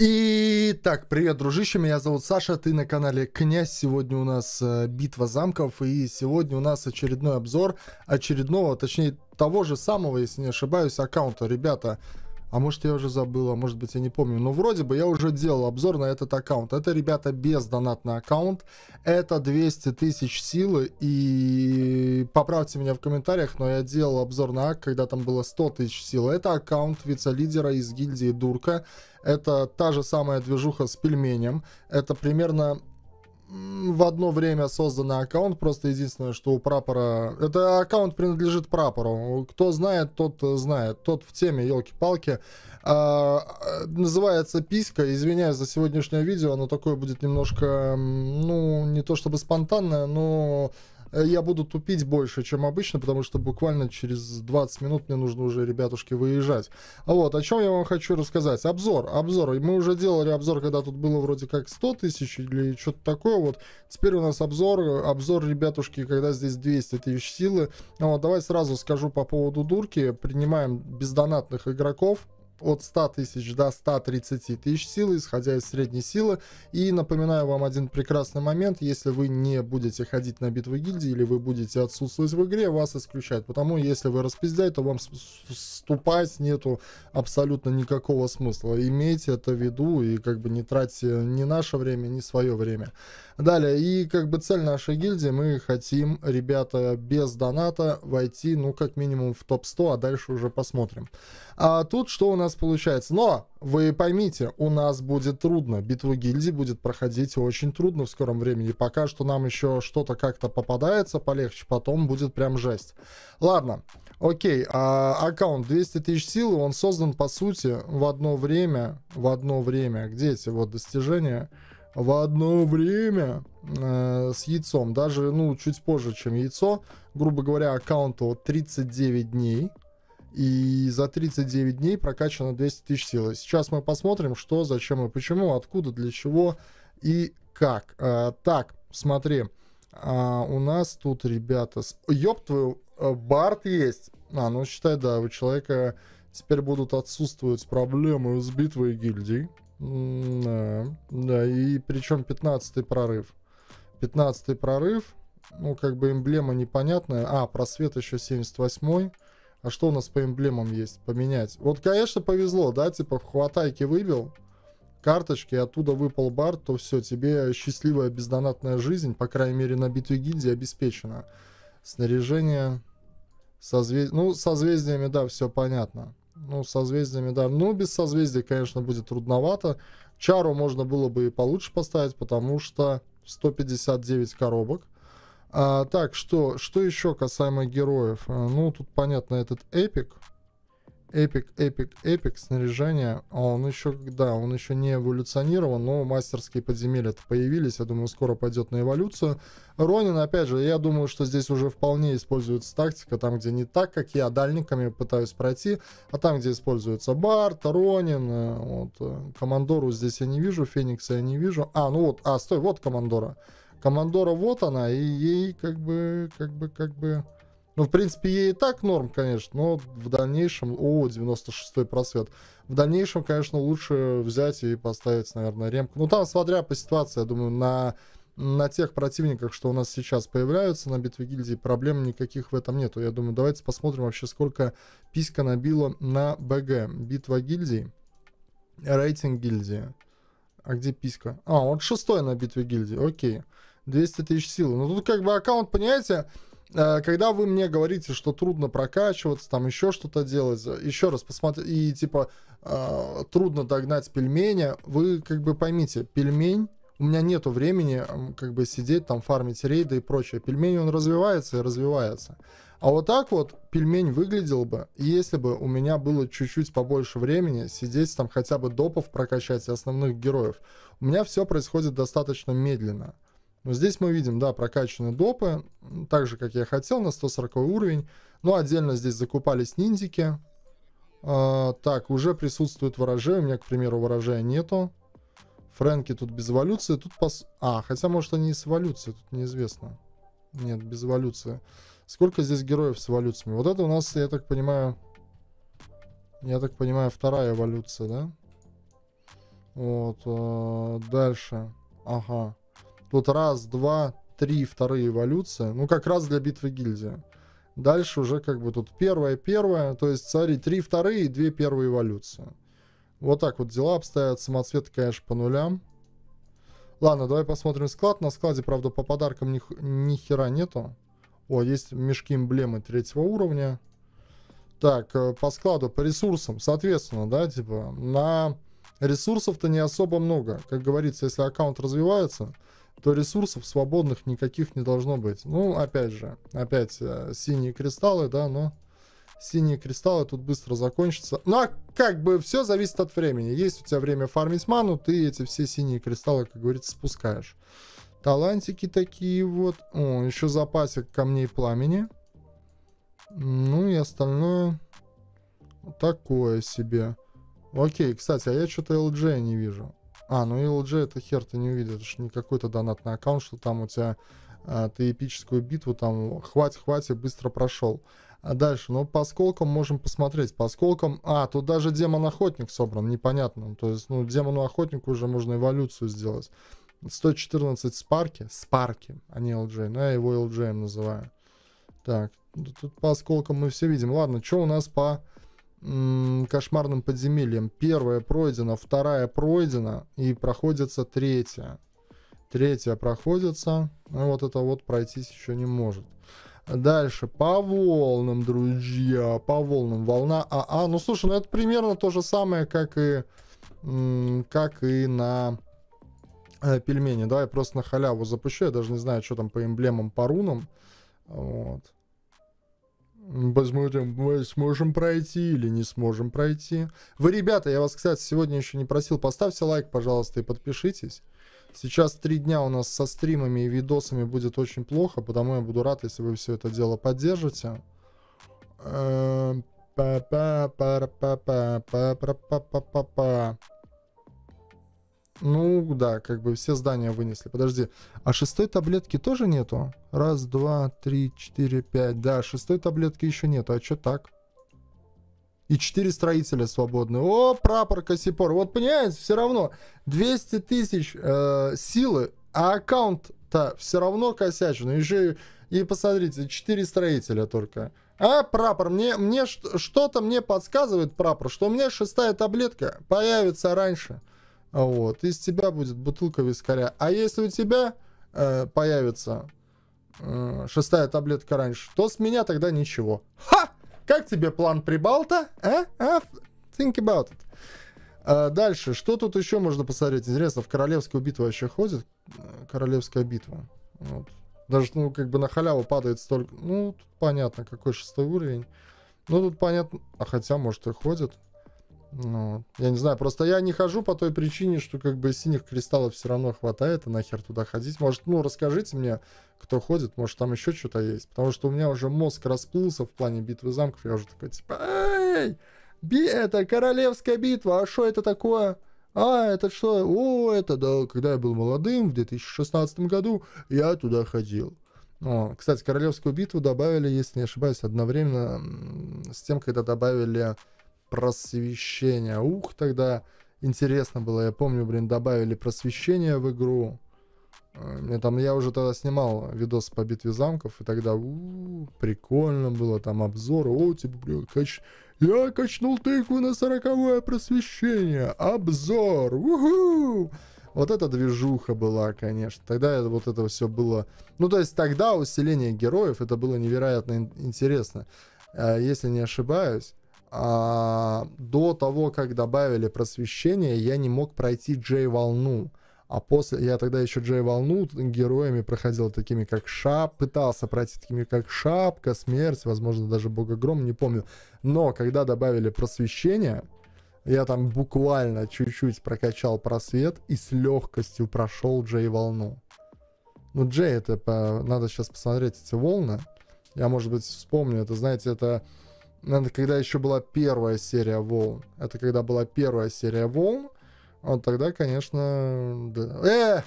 Итак, привет, дружище, меня зовут Саша, ты на канале Князь, сегодня у нас э, битва замков, и сегодня у нас очередной обзор очередного, точнее того же самого, если не ошибаюсь, аккаунта, ребята, а может, я уже забыл, а может быть, я не помню. Но вроде бы я уже делал обзор на этот аккаунт. Это, ребята, без донатный аккаунт. Это 200 тысяч силы. И поправьте меня в комментариях, но я делал обзор на АК, когда там было 100 тысяч силы. Это аккаунт вице-лидера из гильдии Дурка. Это та же самая движуха с пельменем. Это примерно в одно время созданный аккаунт, просто единственное, что у прапора... Это аккаунт принадлежит прапору. Кто знает, тот знает. Тот в теме, елки-палки. А, а, называется «Писька». Извиняюсь за сегодняшнее видео, оно такое будет немножко, ну, не то чтобы спонтанное, но Э, я буду тупить больше, чем обычно, потому что буквально через 20 минут мне нужно уже, ребятушки, выезжать. А вот, о чем я вам хочу рассказать. Обзор, обзор. И мы уже делали обзор, когда тут было вроде как 100 тысяч или что-то такое. Вот теперь у нас обзор, обзор, ребятушки, когда здесь 200 тысяч силы. Вот, давай сразу скажу по поводу дурки. Принимаем бездонатных игроков от 100 тысяч до 130 тысяч силы, исходя из средней силы. И напоминаю вам один прекрасный момент, если вы не будете ходить на битвы гильдии или вы будете отсутствовать в игре, вас исключают. Потому если вы распиздяй, то вам вступать нету абсолютно никакого смысла. Имейте это в виду и как бы не тратьте ни наше время, ни свое время. Далее, и как бы цель нашей гильдии, мы хотим, ребята, без доната войти, ну, как минимум в топ-100, а дальше уже посмотрим. А тут что у нас получается? Но вы поймите, у нас будет трудно. битва гильдии будет проходить очень трудно в скором времени. Пока что нам еще что-то как-то попадается полегче, потом будет прям жесть. Ладно, окей, а, аккаунт 200 тысяч сил, он создан, по сути, в одно время, в одно время, где эти вот достижения? в одно время э, с яйцом. Даже, ну, чуть позже, чем яйцо. Грубо говоря, аккаунту 39 дней и за 39 дней прокачано 200 тысяч силы. Сейчас мы посмотрим, что, зачем и почему, откуда, для чего и как. А, так, смотри, а, у нас тут, ребята, с... ёб твою, э, Барт есть. А, ну считай, да, у человека теперь будут отсутствовать проблемы с битвой гильдии. Да, да, и причем 15-й прорыв. 15-й прорыв, ну как бы эмблема непонятная. А, просвет еще 78-й. А что у нас по эмблемам есть? Поменять. Вот, конечно, повезло, да? Типа, в хватайке выбил карточки, оттуда выпал бар, то все, тебе счастливая бездонатная жизнь, по крайней мере, на битве гильдии обеспечена. Снаряжение, созвездие... Ну, созвездиями, да, все понятно. Ну, созвездиями, да. Ну, без созвездия, конечно, будет трудновато. Чару можно было бы и получше поставить, потому что 159 коробок. А, так, что, что еще касаемо героев? А, ну, тут понятно, этот эпик. Эпик, эпик, эпик, снаряжение. А он еще, да, он еще не эволюционирован, но мастерские подземелья появились. Я думаю, скоро пойдет на эволюцию. Ронин, опять же, я думаю, что здесь уже вполне используется тактика, там, где не так, как я дальниками пытаюсь пройти, а там, где используется Барт, Ронин, э, вот, э, Командору здесь я не вижу, Феникса я не вижу. А, ну вот, а, стой, вот Командора командора вот она, и ей как бы, как бы, как бы... Ну, в принципе, ей и так норм, конечно, но в дальнейшем... О, 96-й просвет. В дальнейшем, конечно, лучше взять и поставить, наверное, ремку. Ну, там, смотря по ситуации, я думаю, на, на тех противниках, что у нас сейчас появляются на битве гильдии, проблем никаких в этом нету. Я думаю, давайте посмотрим вообще, сколько писька набила на БГ. Битва гильдии. Рейтинг гильдии. А где писка А, вот шестой на битве гильдии, окей. 200 тысяч силы. Ну, тут как бы аккаунт, понимаете, э, когда вы мне говорите, что трудно прокачиваться, там еще что-то делать, еще раз посмотрите, и типа э, трудно догнать пельмени, вы как бы поймите, пельмень, у меня нету времени как бы сидеть там, фармить рейды и прочее. Пельмень, он развивается и развивается. А вот так вот пельмень выглядел бы, если бы у меня было чуть-чуть побольше времени сидеть там хотя бы допов прокачать основных героев. У меня все происходит достаточно медленно. Но здесь мы видим, да, прокачаны допы, так же, как я хотел, на 140 уровень. Но отдельно здесь закупались ниндзики. А, так, уже присутствует ворожей. У меня, к примеру, ворожая нету. Фрэнки тут без эволюции. Тут пос... А, хотя, может, они и с эволюцией. Тут неизвестно. Нет, без эволюции. Сколько здесь героев с эволюциями? Вот это у нас, я так понимаю... Я так понимаю, вторая эволюция, да? Вот. Э, дальше. Ага. Тут раз, два, три вторые эволюции. Ну, как раз для битвы гильдия. Дальше уже как бы тут первая, первая. То есть, смотри, три вторые и две первые эволюции. Вот так вот дела обстоят. Самоцвет, конечно, по нулям. Ладно, давай посмотрим склад. На складе, правда, по подаркам ни, ни хера нету. О, есть мешки эмблемы третьего уровня. Так, э, по складу, по ресурсам, соответственно, да, типа, на ресурсов-то не особо много. Как говорится, если аккаунт развивается, то ресурсов свободных никаких не должно быть. Ну, опять же, опять э, синие кристаллы, да, но синие кристаллы тут быстро закончатся. Ну, а как бы все зависит от времени. Есть у тебя время фармить ману, ты эти все синие кристаллы, как говорится, спускаешь. Талантики такие вот. О, еще запасик камней пламени. Ну и остальное такое себе. Окей, кстати, а я что-то LJ не вижу. А, ну LG это хер ты не увидишь, не какой-то донатный аккаунт, что там у тебя а, ты эпическую битву там хватит, хватит, быстро прошел. А дальше, ну, по осколкам можем посмотреть. По осколкам... А, тут даже демон-охотник собран, непонятно. То есть, ну, демону-охотнику уже можно эволюцию сделать. 114 спарки, спарки, а не LJ, но ну, я его LJ называю. Так, тут по осколкам мы все видим. Ладно, что у нас по кошмарным подземельем. Первая пройдена, вторая пройдена и проходится третья. Третья проходится, а вот это вот пройтись еще не может. Дальше по волнам, друзья, по волнам. Волна АА. А. Ну, слушай, ну это примерно то же самое, как и, как и на э, пельмени. Да, я просто на халяву запущу. Я даже не знаю, что там по эмблемам, по рунам. Вот. Посмотрим, мы сможем пройти или не сможем пройти. Вы, ребята, я вас, кстати, сегодня еще не просил, поставьте лайк, пожалуйста, и подпишитесь. Сейчас три дня у нас со стримами и видосами будет очень плохо, потому я буду рад, если вы все это дело поддержите. Э, Па-па-па-па-па-па-па-па-па-па. Ну, да, как бы все здания вынесли. Подожди, а шестой таблетки тоже нету? Раз, два, три, четыре, пять. Да, шестой таблетки еще нету. А что так? И четыре строителя свободны. О, прапор Кассипор. Вот понимаете, все равно 200 тысяч э, силы, а аккаунт-то все равно косячен. Ну, еще и, и посмотрите, четыре строителя только. А, прапор, мне, мне что-то мне подсказывает, прапор, что у меня шестая таблетка появится раньше. Вот, из тебя будет бутылка вискаря. А если у тебя э, появится э, шестая таблетка раньше, то с меня тогда ничего. Ха! Как тебе план Прибалта? А? а? Think about it. А дальше, что тут еще можно посмотреть? Интересно, в Королевскую битву вообще ходит? Королевская битва. Вот. Даже, ну, как бы на халяву падает столько... Ну, тут понятно, какой шестой уровень. Ну, тут понятно... А хотя, может, и ходит. Ну, я не знаю, просто я не хожу по той причине, что как бы синих кристаллов все равно хватает, и нахер туда ходить. Может, ну, расскажите мне, кто ходит, может, там еще что-то есть. Потому что у меня уже мозг расплылся в плане битвы замков. Я уже такой, типа, эй, би это королевская битва, а что это такое? А, это что? О, это да, когда я был молодым, в 2016 году, я туда ходил. О, кстати, королевскую битву добавили, если не ошибаюсь, одновременно с тем, когда добавили просвещение. Ух, тогда интересно было. Я помню, блин, добавили просвещение в игру. Э, мне там, я уже тогда снимал видос по битве замков, и тогда у -у прикольно было, там обзор, о, типа, блин, кач... я качнул тыкву на сороковое просвещение, обзор, уху! Вот эта движуха была, конечно. Тогда вот это все было... Ну, то есть тогда усиление героев, это было невероятно интересно. А если не ошибаюсь, а, до того, как добавили просвещение, я не мог пройти Джей волну А после, я тогда еще Джей волну героями проходил такими как Шап, пытался пройти такими как Шапка, Смерть, возможно, даже Богогром, не помню. Но когда добавили просвещение, я там буквально чуть-чуть прокачал просвет и с легкостью прошел Джей волну Ну, Джей это, по... надо сейчас посмотреть эти волны. Я, может быть, вспомню, это, знаете, это это когда еще была первая серия «Волн». Это когда была первая серия «Волн». Вот тогда, конечно... Да. Эх,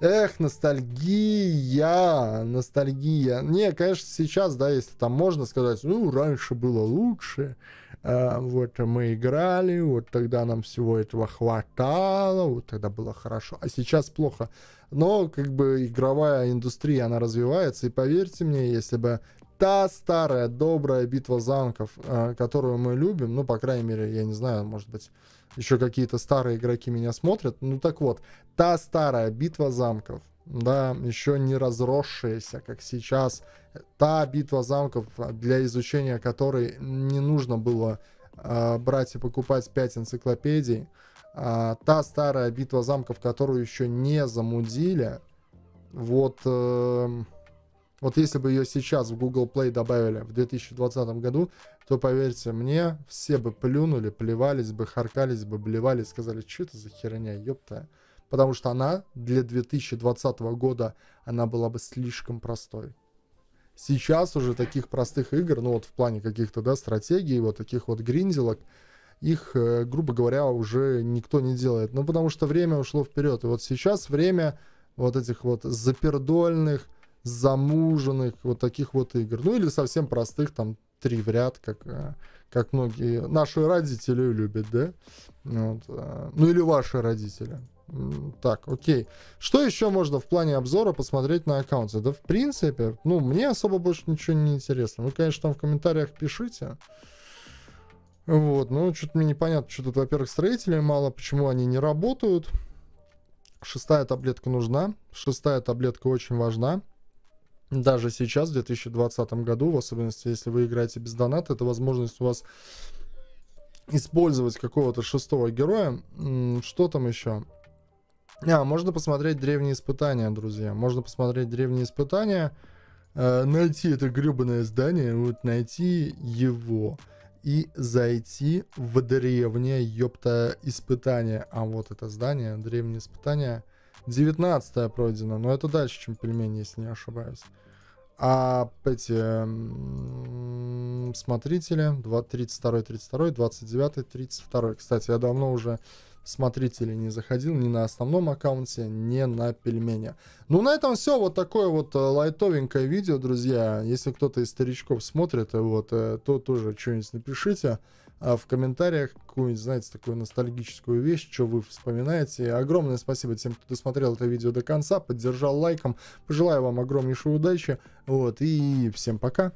эх, ностальгия, ностальгия. Не, конечно, сейчас, да, если там можно сказать, ну, раньше было лучше, э, вот мы играли, вот тогда нам всего этого хватало, вот тогда было хорошо, а сейчас плохо. Но, как бы, игровая индустрия, она развивается, и поверьте мне, если бы та старая добрая битва замков, а, которую мы любим, ну, по крайней мере, я не знаю, может быть, еще какие-то старые игроки меня смотрят. Ну, так вот, та старая битва замков, да, еще не разросшаяся, как сейчас, та битва замков, а, для изучения которой не нужно было э, брать и покупать 5 энциклопедий, э, та старая битва замков, которую еще не замудили, вот... Э, вот если бы ее сейчас в Google Play добавили в 2020 году, то, поверьте мне, все бы плюнули, плевались бы, харкались бы, блевали, сказали, что это за херня, ёпта. Потому что она для 2020 года, она была бы слишком простой. Сейчас уже таких простых игр, ну вот в плане каких-то, да, стратегий, вот таких вот гринзелок, их, э, грубо говоря, уже никто не делает. Ну, потому что время ушло вперед. И вот сейчас время вот этих вот запердольных, замуженных вот таких вот игр. Ну или совсем простых, там, три в ряд, как, э, как многие наши родители любят, да? Вот. Э, ну или ваши родители. Так, окей. Что еще можно в плане обзора посмотреть на аккаунте? Да, в принципе, ну, мне особо больше ничего не интересно. Вы, конечно, там в комментариях пишите. Вот, ну, что-то мне непонятно, что тут, во-первых, строителей мало, почему они не работают. Шестая таблетка нужна. Шестая таблетка очень важна даже сейчас, в 2020 году, в особенности, если вы играете без доната, это возможность у вас использовать какого-то шестого героя. Что там еще? А, можно посмотреть древние испытания, друзья. Можно посмотреть древние испытания, э, найти это гребаное здание, вот найти его и зайти в древнее, ёпта, испытание. А вот это здание, древние испытания. 19 пройдено, но это дальше, чем пельмени, если не ошибаюсь. А эти м эм, -м, смотрители 2, 32, 32, 29, 32. Кстати, я давно уже смотрители не заходил ни на основном аккаунте, ни на пельмене. Ну, на этом все. Вот такое вот э, лайтовенькое видео, друзья. Если кто-то из старичков смотрит, вот, э, то тоже что-нибудь напишите. А в комментариях какую-нибудь, знаете, такую ностальгическую вещь, что вы вспоминаете. Огромное спасибо тем, кто досмотрел это видео до конца, поддержал лайком. Пожелаю вам огромнейшей удачи. Вот, и всем пока.